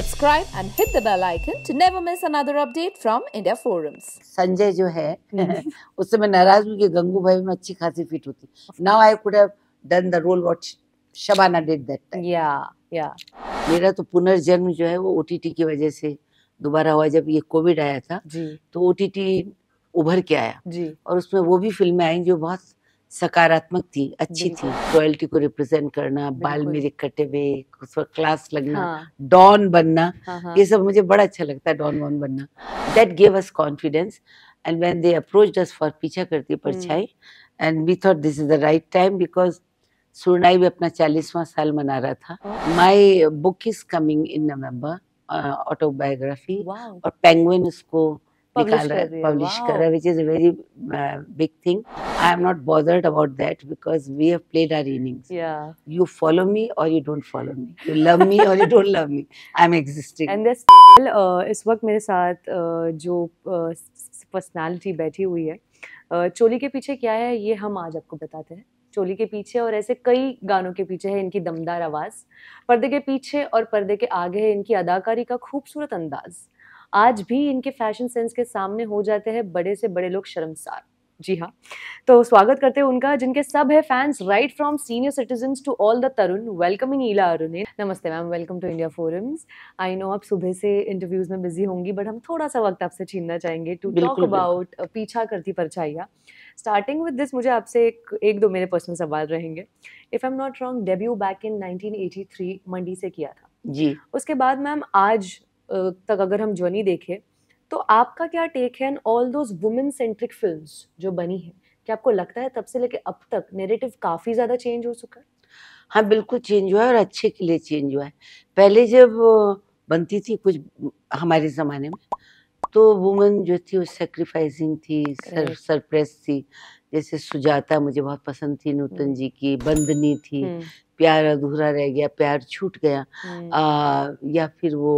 Subscribe and hit the bell icon to never miss another update from India forums Sanjay जो है हम्म। उससे मैं नाराज हूँ कि गंगू भाई में अच्छी खासी फिट होती now I could have done the role what Shabana did that time या या मेरा तो पुनर्जन्म जो है वो ओटीटी की वजह से दोबारा हुआ जब ये कोविड आया था जी तो ओटीटी उभर के आया जी और उसमें वो भी फिल्में आई जो बहुत सकारात्मक थी अच्छी थी रॉयल्टी को रिप्रेजेंट करना बाल मेरे कटे हुए उस पर क्लास लगना हाँ। डॉन हाँ। बनना हाँ। ये सब मुझे बड़ा अच्छा लगता है डॉन वॉन बनना that gave us confidence and when they approach us for पीछा करती हम्म। परछाई and we thought this is the right time because सुरनाई भी अपना चालीसवां साल मना रहा था my book is coming in November autobiography और पेंगुइन उसको निकाल रहा है पब्लिश कर रहा है which is a very big thing I am not bothered about that because we have played our innings you follow me और you don't follow me you love me और you don't love me I am existing and this इस वक्त मेरे साथ uh, जो personality uh, बैठी हुई है uh, चोली के पीछे क्या है ये हम आज आपको बताते हैं चोली के पीछे और ऐसे कई गानों के पीछे है इनकी दमदार आवाज़ पर्दे के पीछे और पर्दे के आगे है इनकी अदाकारी का खूबसूरत अंदाज़ आज भी इनके फैशन सेंस के सामने हो जाते हैं बड़े से बड़े लोग शर्मसार जी हाँ तो स्वागत करते हैं उनका जिनके सब है fans right from senior citizen to all the तरुण वेलकम इन ईला अरुण नमस्ते ma'am welcome to India forums I know आप सुबह से इंटरव्यूज में बिजी होंगी बट हम थोड़ा सा वक्त आपसे छीनना चाहेंगे टू टॉक अबाउट पीछा करती परछाइया स्टार्टिंग विद दिस मुझे आपसे एक एक दो मेरे पर्सनल सवाल रहेंगे if I am not wrong debut back in nineteen Mandi से किया था जी उसके बाद मैम आज तक अगर हम जर्नी देखें तो आपका क्या टेक है all those women centric film जो बनी है क्या आपको लगता है तब से लेके अब तक नेरेटिव काफ़ी ज़्यादा चेंज हो चुका है हाँ बिल्कुल चेंज हुआ है और अच्छे के लिए चेंज हुआ है पहले जब बनती थी कुछ हमारे ज़माने में तो वुमेन जो थी वो सेक्रीफाइसिंग थी सर सरप्रेस थी जैसे सुजाता मुझे बहुत पसंद थी नूतन हम्म। जी की बंदनी थी हम्म। प्यार अधूरा रह गया प्यार छूट गया हम्म। आ, या फिर वो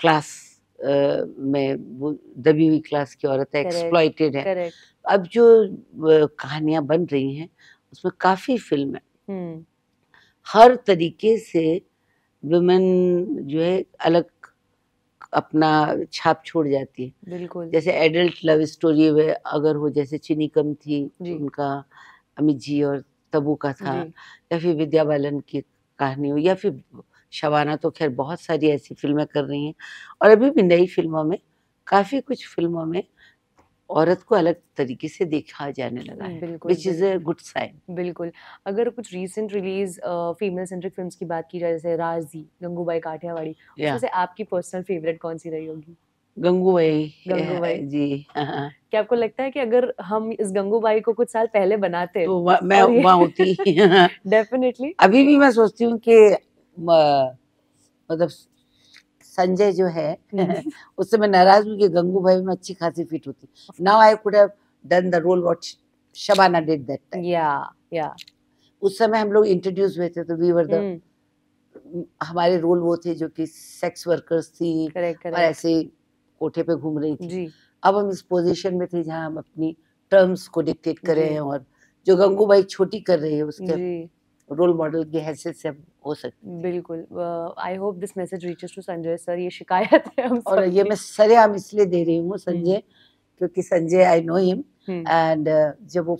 क्लास में वो दबी हुई क्लास की औरत है एक्सप्लॉयटेड है अब जो कहानियां बन रही हैं उसमें काफ़ी फिल्म है हम्म। हर तरीके से वुमेन जो है अलग अपना छाप छोड़ जाती है बिल्कुल जैसे एडल्ट लव स्टोरी में अगर हो जैसे चीनी कम थी उनका अमित जी और तबू का था या फिर विद्या बालन की कहानी हो या फिर शबाना तो खैर बहुत सारी ऐसी फिल्में कर रही हैं और अभी भी नई फिल्मों में काफ़ी कुछ फिल्मों में औरत को अलग तरीके से देखा जाने लगा है which is a good sign बिल्कुल अगर कुछ recent release female centric films की बात की जाए जैसे राजी गंगूबाई काठियावाड़ी yeah. उसमें आपकी पर्सनल फेवरेट कौन सी रही होगी गंगूबाई गंगूबाई जी हाँ, हाँ। क्या आपको लगता है कि अगर हम इस गंगूबाई को कुछ साल पहले बनाते तो मैं वहाँ होती डेफिनेटली हाँ, हाँ। अभी भी मैं सोचती हूँ कि मतलब संजय जो है हम्म। उस समय नाराज हुई कि गंगू भाई में अच्छी खासी फिट होती now I could have done the role what Shabana did that time या या उस समय हम लोग इंट्रोड्यूस हुए थे तो वी वर द हमारे रोल वो थे जो कि सेक्स वर्कर्स थी correct, correct. और ऐसे कोठे पे घूम रही थी जी. अब हम इस पोजीशन में थे जहाँ हम अपनी टर्म्स को डिक्टेट कर रहे हैं और जो गंगू भाई छोटी कर रही है उसके रोल मॉडल की हैसियत से हो सकती बिल्कुल I hope this message reaches to Sanjay sir ये शिकायत है हम और ये मैं सरेआम इसलिए दे रही हूँ हम्म। संजय क्योंकि Sanjay I know him and जब वो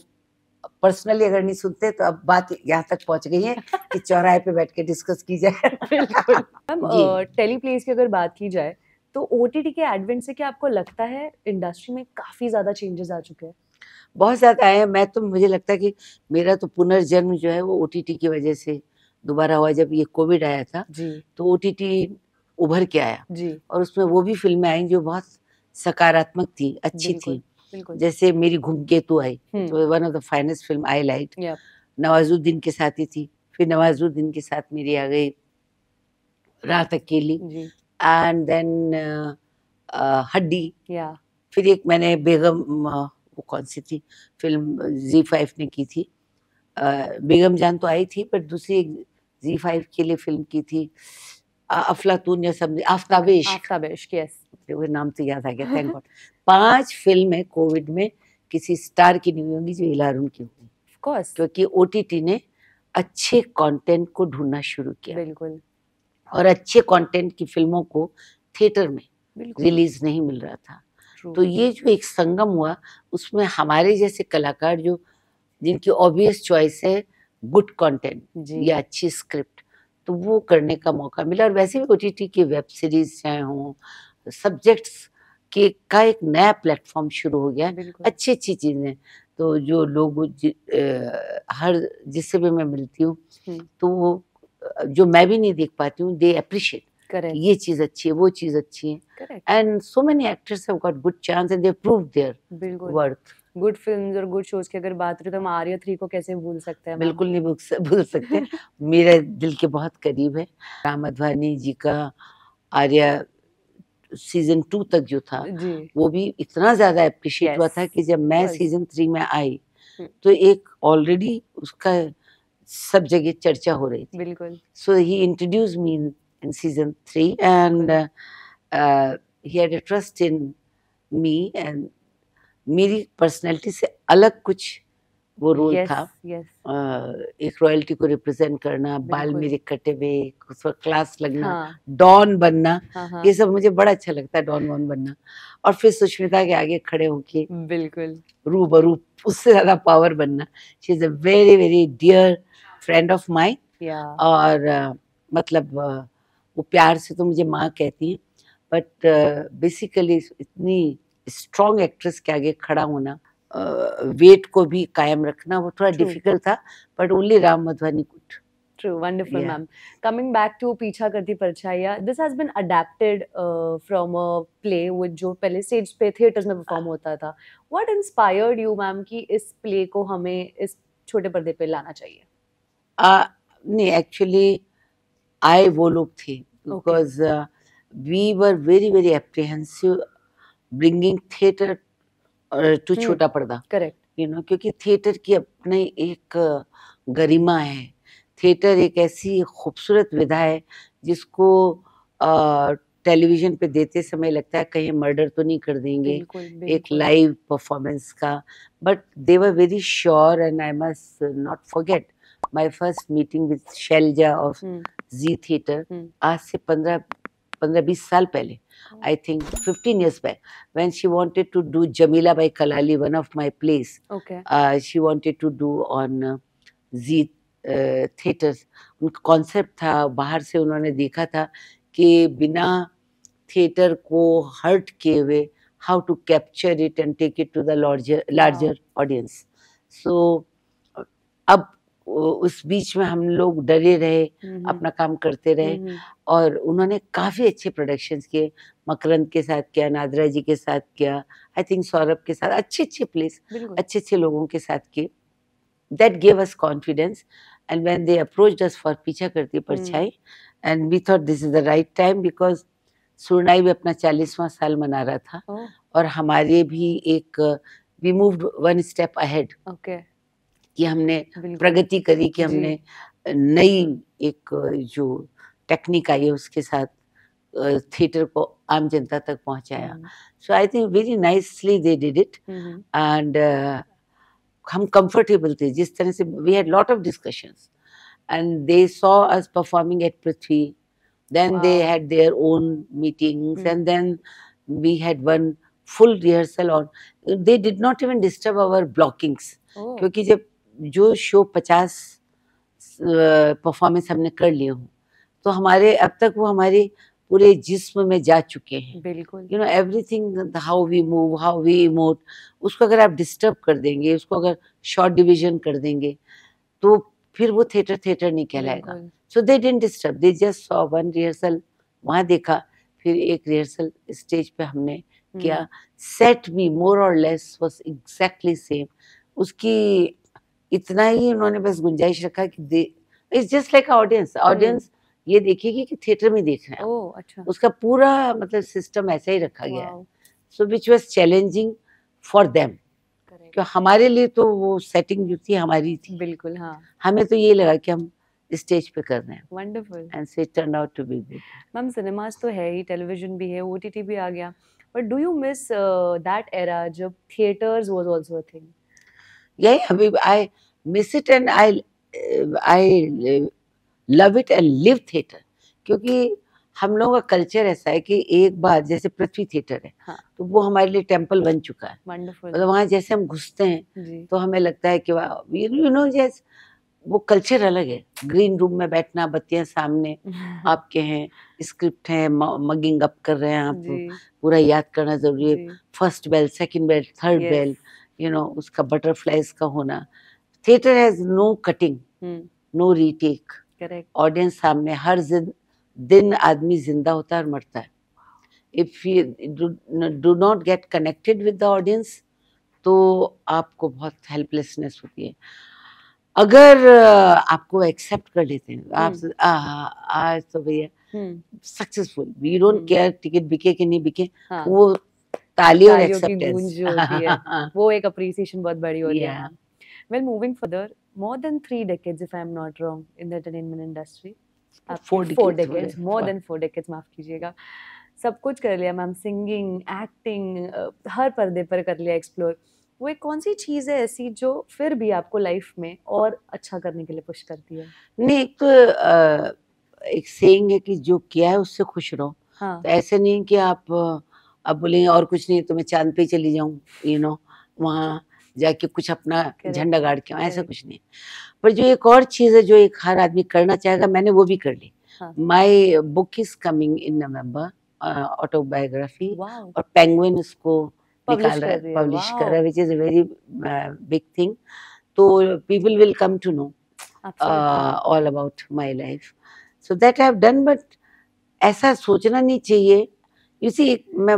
पर्सनली अगर नहीं सुनते तो अब बात यहाँ तक पहुँच गई है कि चौराहे पे बैठ के डिस्कस की जाए बिल्कुल टेली प्लेस की अगर बात की जाए तो ओ के एडवेंट से क्या आपको लगता है इंडस्ट्री में काफ़ी ज़्यादा चेंजेस आ चुके हैं बहुत ज़्यादा आया मैं तो मुझे लगता है कि मेरा तो पुनर्जन्म जो है वो ओ की वजह से दोबारा हुआ जब ये कोविड आया था तो ओ उभर के आया जी और उसमें वो भी फिल्में आई जो बहुत सकारात्मक थी अच्छी थी जैसे मेरी घूमकेतु आई तो one of the finest film I liked Nawazuddin के साथ ही थी फिर नवाजुद्दीन के साथ मेरी आ गई रात अकेली एंड देन uh, uh, हड्डी फिर एक मैंने बेगम वो कौन सी थी फिल्म जी फाइव ने की थी बेगम जान तो आई थी पर दूसरी जी फाइव के लिए फिल्म की थी अफलातून या सब आफ्ताबेश आफ्ताबेश यस वो नाम तो याद आ गया थैंक गॉड पांच फिल्म है कोविड में किसी स्टार की नहीं होंगी जो इलारून की होगी कोर्स क्योंकि ओ ने अच्छे कंटेंट को ढूंढना शुरू किया बिल्कुल और अच्छे कंटेंट की फिल्मों को थिएटर में रिलीज नहीं मिल रहा था तो ये जो एक संगम हुआ उसमें हमारे जैसे कलाकार जो जिनकी ऑब्वियस चॉइस है गुड कंटेंट या अच्छी स्क्रिप्ट तो वो करने का मौका मिला और वैसे भी ओ की वेब सीरीज चाहे हों सब्जेक्ट्स के का एक नया प्लेटफॉर्म शुरू हो गया है अच्छी अच्छी चीज़ें तो जो लोग हर जिससे भी मैं मिलती हूँ हम्म। तो वो जो मैं भी नहीं देख पाती हूँ दे अप्रिशिएट Correct. ये चीज अच्छी है वो चीज अच्छी है and so many actors have got good chance and they prove their worth good films और गुड शोज की अगर बात करें तो हम आर्या थ्री को कैसे भूल सकते हैं बिल्कुल नहीं भूल भूल सकते मेरे दिल के बहुत करीब है राम अधवानी जी का आर्या सीजन टू तक जो था वो भी इतना ज्यादा अप्रिशिएट yes. हुआ था कि जब मैं सीजन थ्री में आई हम्म। तो एक ऑलरेडी उसका सब जगह चर्चा हो रही थी बिल्कुल सो ही introduce me in season three, and uh, uh, he had a trust in me and मेरी पर्सनैलिटी से अलग कुछ वो रोल yes, था yes. Uh, एक रॉयल्टी को रिप्रेजेंट करना बाल मेरे कटे हुए उस पर क्लास लगना डॉन हाँ. बनना हाँ, हाँ. ये सब मुझे बड़ा अच्छा लगता है डॉन वॉन बनना और फिर सुष्मिता के आगे खड़े होके बिल्कुल रू बरू उससे ज्यादा पावर बनना शी इज मतलब, a very very dear friend of mine और uh, मतलब uh, वो प्यार से तो मुझे माँ कहती हैं बट बेसिकली इतनी स्ट्रॉन्ग एक्ट्रेस के आगे खड़ा होना वेट को भी कायम रखना वो थोड़ा डिफिकल्ट था बट ओनली राम मधुवानी कुट True, wonderful, yeah. ma'am. Coming back to Picha Karti Parchaya, this has been adapted uh, from a play which जो पहले stage पे theaters में perform होता था. What inspired you, ma'am, कि इस play को हमें इस छोटे पर्दे पे लाना चाहिए? Uh, नहीं, actually आए वो लोग थे because we were very very apprehensive bringing theatre to छोटा पर्दा करेक्ट यू नो क्योंकि थिएटर की अपने एक uh, गरिमा है थिएटर एक ऐसी खूबसूरत विधा है जिसको टेलीविजन uh, पे देते समय लगता है कहीं मर्डर तो नहीं कर देंगे बिल्कुल, बिल्कुल. एक लाइव परफॉर्मेंस का but they were very sure and I must not forget my first meeting with Shailaja of Zee theatre हम्म। आज से पंद्रह पंद्रह बीस साल पहले I think fifteen years back when she wanted to do Jamila Bai Kalali one of my plays she wanted to do on Zee theatres उनका concept था बाहर से उन्होंने देखा था कि बिना थिएटर को हर्ट किए हुए how to capture it and take it to the larger larger audience so अब उस बीच में हम लोग डरे रहे अपना काम करते रहे और उन्होंने काफ़ी अच्छे प्रोडक्शंस किए मकरंद के साथ किया नादरा जी के साथ किया आई थिंक सौरभ के साथ अच्छे अच्छे प्लेस अच्छे अच्छे लोगों के साथ किए that gave us confidence and when they approach us for पीछा करती हम्म। परछाई and we thought this is the right time because सुरनाई भी अपना चालीसवां साल मना रहा था oh. और हमारे भी एक we move one step ahead okay कि हमने प्रगति करी कि हमने नई एक जो टेक्निक आई है उसके साथ थिएटर को आम जनता तक पहुंचाया so I think very nicely they did it and हम कंफर्टेबल थे जिस तरह से we had lot of discussions and they saw us performing at Prithvi then they had their own meetings and then we had one full rehearsal on they did not even disturb our blockings क्योंकि जब जो show पचास performance हमने कर लिए हों तो हमारे अब तक वो हमारे पूरे जिस्म में जा चुके हैं बिल्कुल you know everything how we move how we emote उसको अगर आप डिस्टर्ब कर देंगे उसको अगर शॉर्ट डिविजन कर देंगे तो फिर वो थिएटर थिएटर नहीं कहलाएगा so they didn't disturb they just saw one rehearsal वहाँ देखा फिर एक रिहर्सल स्टेज पे हमने किया सेट भी मोर और लेस वॉज एग्जैक्टली सेम उसकी इतना ही उन्होंने बस गुंजाइश रखा कि it's just like audience audience ये देखेगी कि थिएटर में देख रहे हैं oh, अच्छा। उसका पूरा मतलब सिस्टम ऐसा ही रखा गया है so which was challenging for them क्यों हमारे लिए तो वो सेटिंग जो थी हमारी थी बिल्कुल हाँ हमें तो ये लगा कि हम स्टेज पे कर रहे हैं wonderful and so it turn out to be good ma'am cinemas तो है ही टेलीविजन भी है ओटीटी भी आ गया but do you miss that era जब theatres was also a thing Yeah, yeah, we, I miss it and I, I love it and live theater. क्योंकि हम लोगों का कल्चर ऐसा है कि एक बार जैसे पृथ्वी थिएटर है हाँ। तो वो हमारे लिए टेम्पल बन चुका है मतलब तो वहाँ जैसे हम घुसते हैं तो हमें लगता है कि वाह यू नो जैस वो कल्चर अलग है ग्रीन रूम में बैठना बत्तियां सामने आपके हैं स्क्रिप्ट है मगिंग अप कर रहे हैं आप पूरा याद करना जरूरी है first bell second bell third bell you know उसका बटरफ्लाइज का होना theatre has no cutting no retake audience सामने हर दिन आदमी जिंदा होता है और मरता है if you do not get connected with the audience तो आपको बहुत हेल्पलेसनेस होती है अगर आपको एक्सेप्ट कर लेते हैं आप हम्म। आज तो भैया successful we don't care ticket बिके कि नहीं बिके हाँ. वो तालियों की गूंज होती है वो एक अप्रिसिएशन बहुत बड़ी हो रही है well moving further more than three decades if I am not wrong in the entertainment industry decades. Decades more than than decades माफ कीजिएगा. सब कुछ कर लिया मैम सिंगिंग एक्टिंग हर पर्दे पर कर लिया एक्सप्लोर वो एक कौन सी चीज़ है ऐसी जो फिर भी आपको लाइफ में और अच्छा करने के लिए पुश करती है नहीं एक तो एक सेइंग है कि जो किया है उससे खुश रहो हाँ. तो ऐसे नहीं कि आप अब बोलेंगे और कुछ नहीं तो मैं चांद पे चली जाऊँ यू नो वहाँ जाके कुछ अपना झंडा गाड़ के आऊँ ऐसा कुछ नहीं पर जो एक और चीज़ है जो एक हर आदमी करना चाहेगा मैंने वो भी कर ली my book is coming in November autobiography और पेंगुइन उसको निकाल रहा है पब्लिश कर रहा है which is a very big thing तो people will come to know all about my life so that I have done but ऐसा सोचना नहीं चाहिए यू सी एक मैं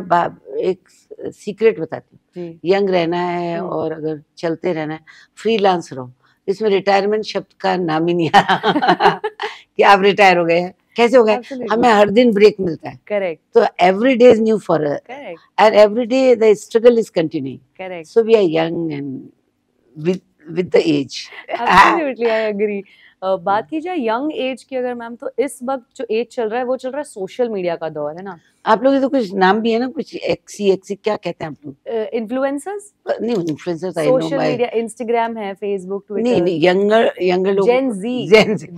एक सीक्रेट बताती हूँ यंग रहना है हम्म। और अगर चलते रहना है फ्री लांस रहो इसमें रिटायरमेंट शब्द का नाम ही नहीं आ कि आप रिटायर हो गए हैं कैसे हो गए हमें हर दिन ब्रेक मिलता है करेक्ट तो every day is new for and every day the struggle is continue correct so we are young and with with the age absolutely I agree बात हम्म। की जाए यंग एज की अगर मैम तो इस वक्त जो एज चल रहा है वो चल रहा है सोशल मीडिया का दौर है ना आप लोग तो कुछ नाम भी है ना कुछ एक्सी एक्सी क्या कहते हैं आप लोग इन्फ्लुएंसर्स नहीं इन्फ्लुएंसर्स सोशल मीडिया इंस्टाग्राम है फेसबुक ट्विटर नहीं नहीं यंगर यंगर लोग जेन जी जेन जी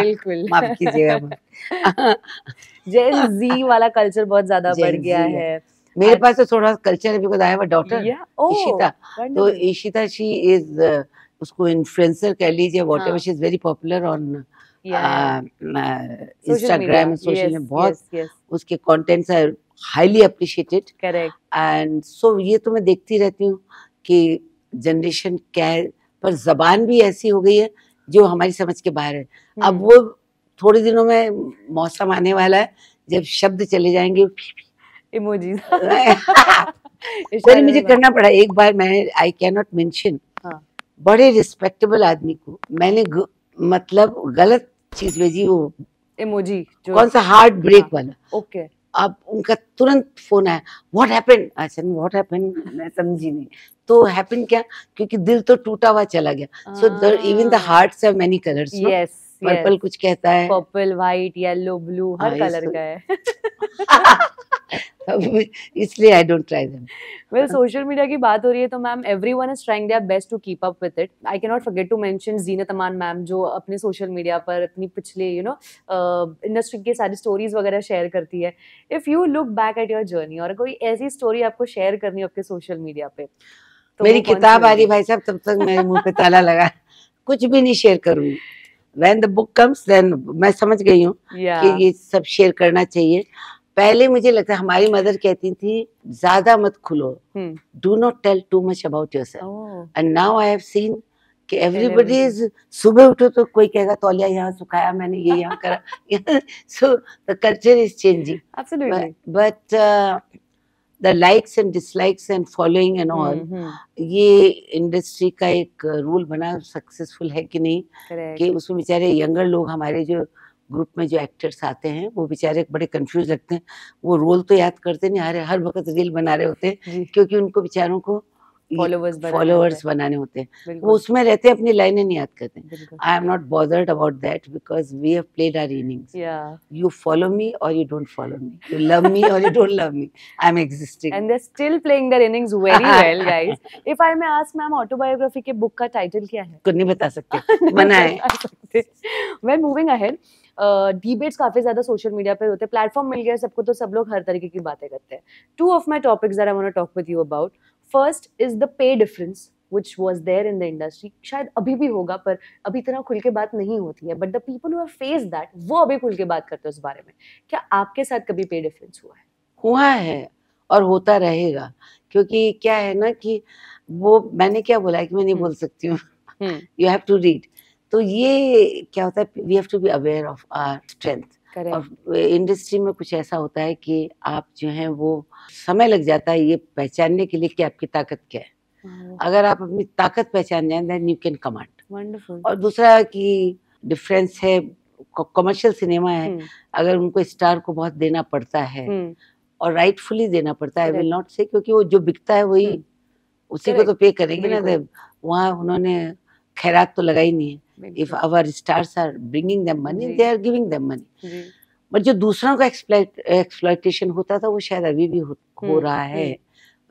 बिल्कुल माफ कीजिएगा जेन जी वाला कल्चर बहुत ज्यादा बढ़ गया है मेरे पास तो थोड़ा कल्चर है because I have a daughter Ishita तो oh, ईशिता तो शी इज उसको इन्फ्लुएंसर कह लीजिए whatever she is very popular on Instagram social media बहुत yes, yes. उसके contents are highly appreciated correct and so ये तो मैं देखती रहती हूँ कि जनरेशन क्या पर जबान भी ऐसी हो गई है जो हमारी समझ के बाहर है hmm. अब हम्म। वो थोड़े दिनों में मौसम आने वाला है जब शब्द चले जाएंगे इमोजी मुझे करना पड़ा एक बार मैं आई कैन नॉट मेंशन बड़े रिस्पेक्टेबल आदमी को मैंने मतलब गलत चीज भेजी वो इमोजी कौन सा हार्ट ब्रेक वाला ओके अब उनका तुरंत फोन आया व्हाट हैपन अच्छा व्हाट हैपन मैं समझी नहीं तो हैपन क्या क्योंकि दिल तो टूटा हुआ चला गया so even the hearts have many colours yes purple कुछ कहता है पर्पल व्हाइट येलो ब्लू हर कलर हाँ, का है इसलिए I don't try them well social media की बात हो रही है तो ma'am everyone is trying their best to keep up with it I can not forget to mention Zeenat Aman ma'am जो अपने सोशल मीडिया पर अपनी पिछले यू नो इंडस्ट्री के सारी स्टोरीज वगैरह शेयर करती है if you look back at your journey और कोई ऐसी स्टोरी आपको शेयर करनी हो आपके सोशल मीडिया पे तो मेरी किताब आ रही भाई साहब तब तक मेरे मुंह पे ताला लगा कुछ भी नहीं शेयर करूंगी when the book comes then मैं समझ गई हूँ yeah. कि ये सब शेयर करना चाहिए पहले मुझे लगता है हमारी मदर कहती थी ज्यादा मत खुलो do not tell too much about yourself and now I have seen कि एवरीबडी इज सुबह उठो तो कोई कहेगा तौलिया यहाँ सुखाया मैंने ये यहाँ करा so the culture is changing but the likes and dislikes and following and all ये इंडस्ट्री का एक रूल बना सक्सेसफुल है कि नहीं कि उसमें बेचारे यंगर लोग हमारे जो ग्रुप में जो एक्टर्स आते हैं वो बेचारे बड़े कंफ्यूज लगते हैं वो रोल तो याद करते नहीं आ रहे हर वक्त रील बना रहे होते हैं क्योंकि उनको बेचारों को फॉलोअर्स फॉलोअर्स बनाने होते हैं वो उसमें रहते हैं अपनी लाइनें नहीं याद करते I am not bothered about that because we have played our innings you follow me और you don't follow me you love me और you don't love me I am existing and they are still playing their innings very well guys if I may ask ma'am autobiography के book का title क्या है कुछ नहीं बता सकते मना है वेल मूविंग अहेड डिबेट्स काफी ज्यादा सोशल मीडिया पर होते हैं प्लेटफॉर्म मिल गया सबको तो सब लोग हर तरीके की बातें करते हैं two of my topics I want talk with you about first is the pay difference which was there in the industry शायद अभी भी होगा पर अभी इतना खुल के बात नहीं होती है but the people face that वो अभी खुल के बात करते हैं उस बारे में क्या आपके साथ कभी पे डिफरेंस हुआ है हुआ है और होता रहेगा क्योंकि क्या है ना कि वो मैंने क्या बोला है कि मैं नहीं हम्म। बोल सकती हूँ यू हैव टू रीड तो ये क्या होता है we have to be aware of our strength industry में कुछ ऐसा होता है कि आप जो है वो समय लग जाता है ये पहचानने के लिए कि आपकी ताकत क्या है हाँ। अगर आप अपनी ताकत पहचान जाए देन यू कैन कमांड और दूसरा कि डिफरेंस है कमर्शियल सिनेमा है हम्म। अगर उनको स्टार को बहुत देना पड़ता है हम्म। और राइटफुली देना पड़ता है विल नॉट से क्योंकि वो जो बिकता है वही हम्म। उसी को तो पे करेंगे ना तो वहाँ उन्होंने खैरात तो लगाई नहीं है if our stars are bringing them money they are giving them money but जो दूसरों का एक्सप्लॉयटेशन होता था वो शायद अभी भी हो, हो हम्म, रहा है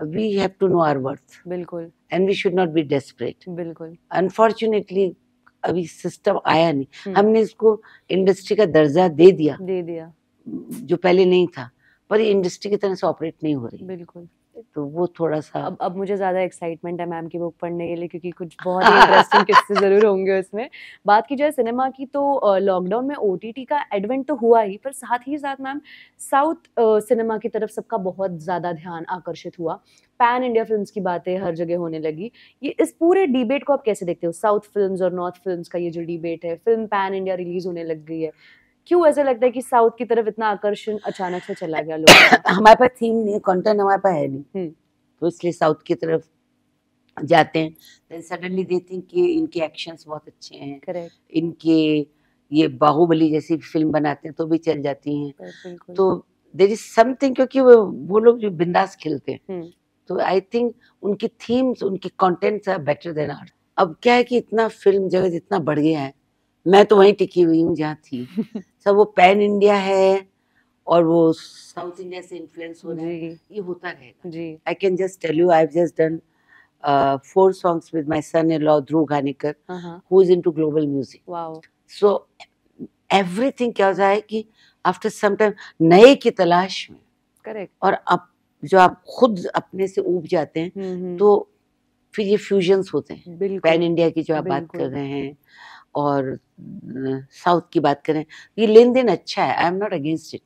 we have to know our worth बिल्कुल and we should not be desperate बिल्कुल अनफॉर्चुनेटली अभी सिस्टम आया नहीं हम्म। हमने इसको इंडस्ट्री का दर्जा दे दिया दे दिया जो पहले नहीं था पर ये इंडस्ट्री की तरह से ऑपरेट नहीं हो रही बिल्कुल तो वो थोड़ा सा अब अब मुझे ज़्यादा एक्साइटमेंट है मैम की बुक पढ़ने के लिए क्योंकि कुछ बहुत इंटरेस्टिंग किस्से ज़रूर होंगे उसमें बात की जाए सिनेमा की तो लॉकडाउन में ओ का एडवेंट तो हुआ ही पर साथ ही साथ मैम साउथ सिनेमा की तरफ सबका बहुत ज़्यादा ध्यान आकर्षित हुआ पैन इंडिया फिल्म की बातें हर जगह होने लगी ये इस पूरे डिबेट को आप कैसे देखते हो साउथ फिल्म और नॉर्थ फिल्म का ये जो डिबेट है फिल्म पैन इंडिया रिलीज होने लग गई है क्यों ऐसा लगता है कि साउथ की तरफ इतना आकर्षण अचानक से चला गया लोग हमारे पास थीम नहीं कंटेंट हमारे पास है नहीं हम्म। तो इसलिए साउथ की तरफ जाते हैं देन सडनली दे थिंक कि इनके एक्शंस बहुत अच्छे हैं करेक्ट इनके ये बाहुबली जैसी फिल्म बनाते हैं तो भी चल जाती हैं तो देर इज समथिंग क्योंकि वो वो लोग जो बिंदास खेलते हैं हम्म। तो आई थिंक उनकी थीम्स उनके contents are better than our अब क्या है कि इतना फिल्म जगत इतना बढ़ गया है मैं तो वहीं टिकी हुई हूँ जहाँ थी सब वो पैन इंडिया है और वो साउथ इंडिया से इन्फ्लुएंस हो रहा है ये होता रहेगा जी I can just tell you I have just done four songs with my son in law Dhruv Ghanekar who is into global music so everything क्या हो जाए कि आफ्टर सम टाइम नए की तलाश में करेक्ट और अब जो आप खुद अपने से उब जाते हैं हम्म, हम्म। तो फिर ये फ्यूजन्स होते हैं पैन इंडिया की जो आप बात कर रहे हैं और साउथ की बात करें ये लेन देन अच्छा है I am not against it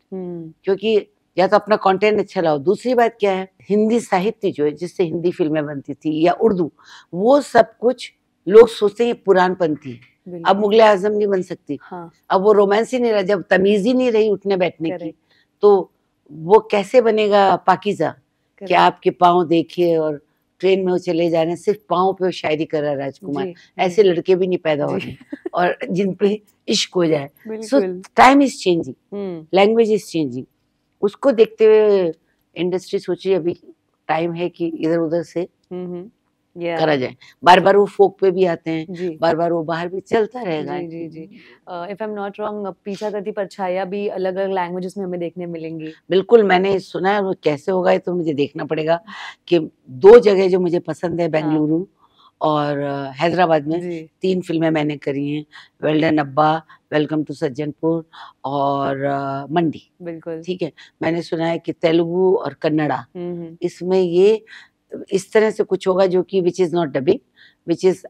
क्योंकि या तो अपना कंटेंट अच्छा लाओ दूसरी बात क्या है हिंदी साहित्य जो है जिससे हिंदी फिल्में बनती थी या उर्दू वो सब कुछ लोग सोचते हैं पुरानपंथी है अब मुगल आजम नहीं बन सकती हाँ। अब वो रोमांस ही नहीं रहा जब तमीज ही नहीं रही उठने बैठने की तो वो कैसे बनेगा पाकिजा क्या आपके पाँव देखे और ट्रेन में वो चले जा रहे हैं सिर्फ पाँव पे शायरी कर रहा है राजकुमार ऐसे लड़के भी नहीं पैदा हो रहे और जिन पे इश्क हो जाए so time is changing language is changing उसको देखते हुए इंडस्ट्री सोची अभी टाइम है कि इधर उधर से हम्म, हम्म। yeah. करा जाए बार बार वो फोक पे भी आते हैं बार बार वो बाहर भी चलता रहेगा जी जी जी if I am not wrong Peechha Karti परछाया भी अलग अलग लैंग्वेजेस में हमें देखने मिलेंगी बिल्कुल मैंने सुना है वो कैसे होगा ये तो मुझे देखना पड़ेगा कि दो जगह जो मुझे पसंद है हाँ। बेंगलुरु और हैदराबाद में तीन फिल्में मैंने करी हैं वेल्डन अब्बा वेलकम टू सज्जनपुर और मंडी बिल्कुल ठीक है मैंने सुना है कि तेलुगु और कन्नड़ा हम्म, हम्म। इसमें ये इस तरह से कुछ होगा जो कि which is not dubbing which is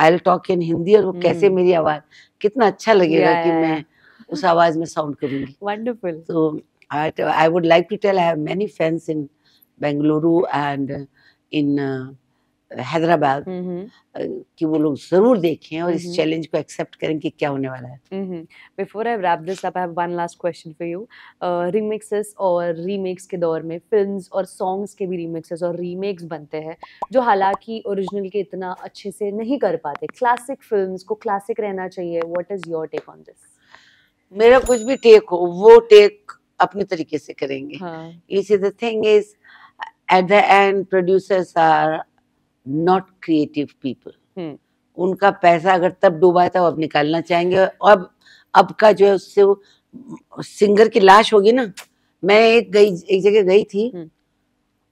I talk in Hindi और वो कैसे हम्म। मेरी आवाज़ कितना अच्छा लगेगा कि मैं उस आवाज़ में साउंड करूंगी वंडरफुल तो I would like to tell I have many fans in Bengaluru and in Hyderabad कि वो लोग जरूर देखें और इस चैलेंज को एक्सेप्ट करें कि क्या होने वाला है before I wrap this up I have one last question for you remixes और रीमेक्स के दौर में फिल्म्स और सॉन्ग्स के भी रीमिक्सेस और रीमेक्स बनते हैं जो हालांकि ओरिजिनल के इतना अच्छे से नहीं कर पाते क्लासिक फिल्म्स को क्लासिक रहना चाहिए what is your take on this मेरा कुछ भी टेक हो वो टेक अपने तरीके से करेंगे इसी the thing is at the end producers are not creative people उनका पैसा अगर तब डूबा था वो अब निकालना चाहेंगे अब अब का जो है उससे वो सिंगर की लाश होगी ना मैं एक गई एक जगह गई थी हम्म।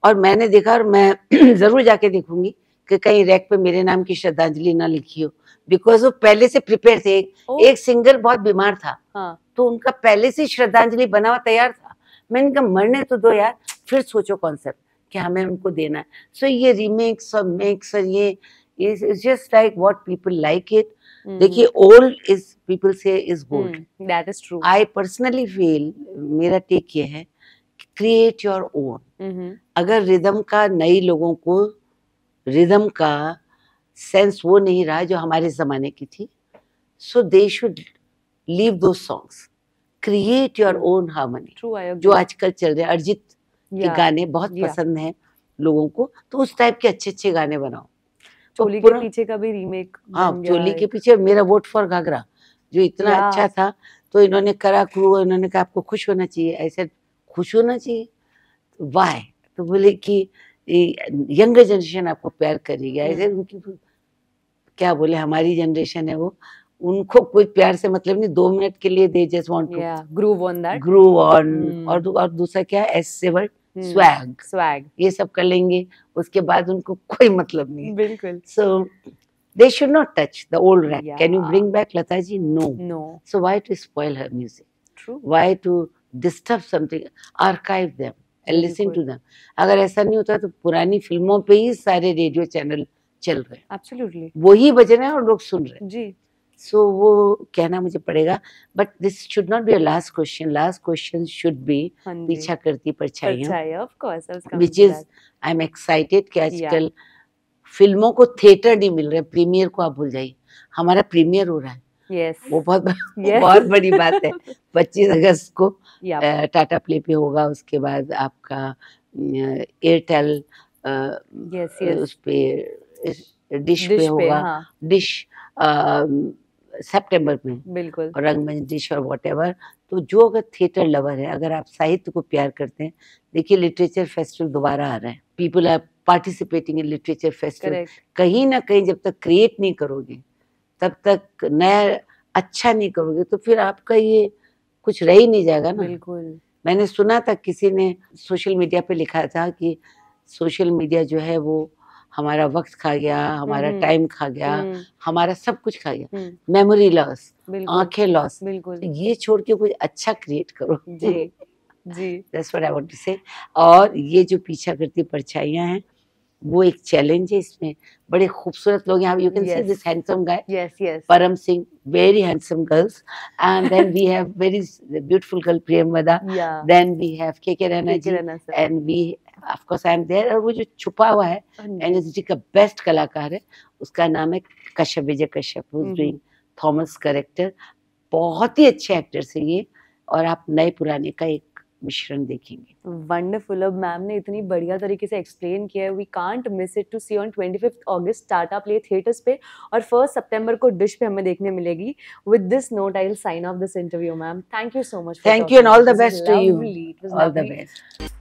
और मैंने देखा और मैं जरूर जाके देखूंगी कि कहीं रैक पे मेरे नाम की श्रद्धांजलि ना लिखी हो बिकॉज वो पहले से प्रिपेयर थे एक, एक सिंगर बहुत बीमार था हाँ. तो उनका पहले से श्रद्धांजलि बना हुआ तैयार था मैंने कहा मरने तो दो यार फिर सोचो कॉन्सेप्ट कि हमें उनको देना है सो so, ये रीमेक्स और मेक्स और ये it's just like what people like it देखिए ओल्ड इज पीपल से is gold that is true I personally feel मेरा टेक ये है क्रिएट योर ओन अगर रिदम का नए लोगों को रिदम का सेंस वो नहीं रहा जो हमारे जमाने की थी सो दे शुड लीव दो songs create your own harmony जो आजकल चल रहे अरिजीत कि गाने बहुत पसंद हैं लोगों को तो उस टाइप के अच्छे अच्छे गाने बनाओ तो चोली के पीछे का भी रीमेक हाँ चोली के पीछे मेरा वोट फॉर घाघरा जो इतना अच्छा था तो इन्होंने करा क्रू इन्होंने कहा आपको खुश होना चाहिए ऐसे खुश होना चाहिए वाह तो, तो बोले कि यंग जनरेशन आपको प्यार करेगी ऐसे हम्म। उनकी क्या बोले हमारी जनरेशन है वो उनको कोई प्यार से मतलब नहीं दो मिनट के लिए they just want to groove on that groove on और दूसरा क्या है एस से वर्ड स्वैग हम्म, स्वैग ये सब कर लेंगे उसके बाद उनको कोई मतलब नहीं बिल्कुल so they should not touch the old rack can you bring back Lata ji no no so why to spoil her music true to disturb something archive them and listen to them अगर ऐसा नहीं होता तो पुरानी फिल्मों पर ही सारे रेडियो चैनल चल रहे हैं एब्सोल्युटली वही बज रहे हैं और लोग सुन रहे हैं जी सो so, वो कहना मुझे पड़ेगा but this should not be last question last question should be Peechha Karti Parchhaiyan which is I am excited कि आजकल फिल्मों को थिएटर नहीं मिल रहे प्रीमियर को आप भूल जाइए हमारा प्रीमियर हो रहा है yes. वो बहुत yes. वो बहुत बड़ी बात है 25 अगस्त को yeah. टाटा प्ले पे होगा उसके बाद आपका एयरटेल yes, yes. उस पे डिश, पे, पे होगा हाँ. सितंबर में बिल्कुल और रंगमंजिश और वॉट तो जो अगर थिएटर लवर है अगर आप साहित्य को प्यार करते हैं देखिए लिटरेचर फेस्टिवल दोबारा आ रहा है people are participating in literature festival कहीं ना कहीं जब तक क्रिएट नहीं करोगे तब तक नया अच्छा नहीं करोगे तो फिर आपका ये कुछ रह ही नहीं जाएगा ना बिल्कुल मैंने सुना था किसी ने सोशल मीडिया पे लिखा था कि सोशल मीडिया जो है वो हमारा वक्त खा गया हमारा टाइम हम्म, खा गया हम्म। हमारा सब कुछ खा गया मेमोरी हम्म। लॉस आंखें लॉस तो ये छोड़ के कुछ अच्छा क्रिएट करो जी जी that's what I want to say और ये जो पीछा करती परछाइयां हैं वो एक चैलेंज है इसमें बड़े खूबसूरत लोग यहाँ you can see this handsome guy yes yes Param Singh very handsome girls and then we have very beautiful girl Priyam then we have K K Raina ji and we of I am there और वो जो छुपा हुआ है एन हाँ एनएसडी का best कलाकार है उसका नाम है Kashyap Vijay Kashyap Thomas hmm. Character बहुत ही अच्छे एक्टर से ये और आप नए पुराने का एक मिश्रण देखेंगे वंडरफुल अब मैम ने इतनी बढ़िया तरीके से एक्सप्लेन किया है we can't miss it to see on twenty fifth August Tata play theatres पे और फर्स्ट सितंबर को डिश पे हमें देखने मिलेगी with this note I will sign off this interview ma'am thank you so much thank you and all the best to you all the best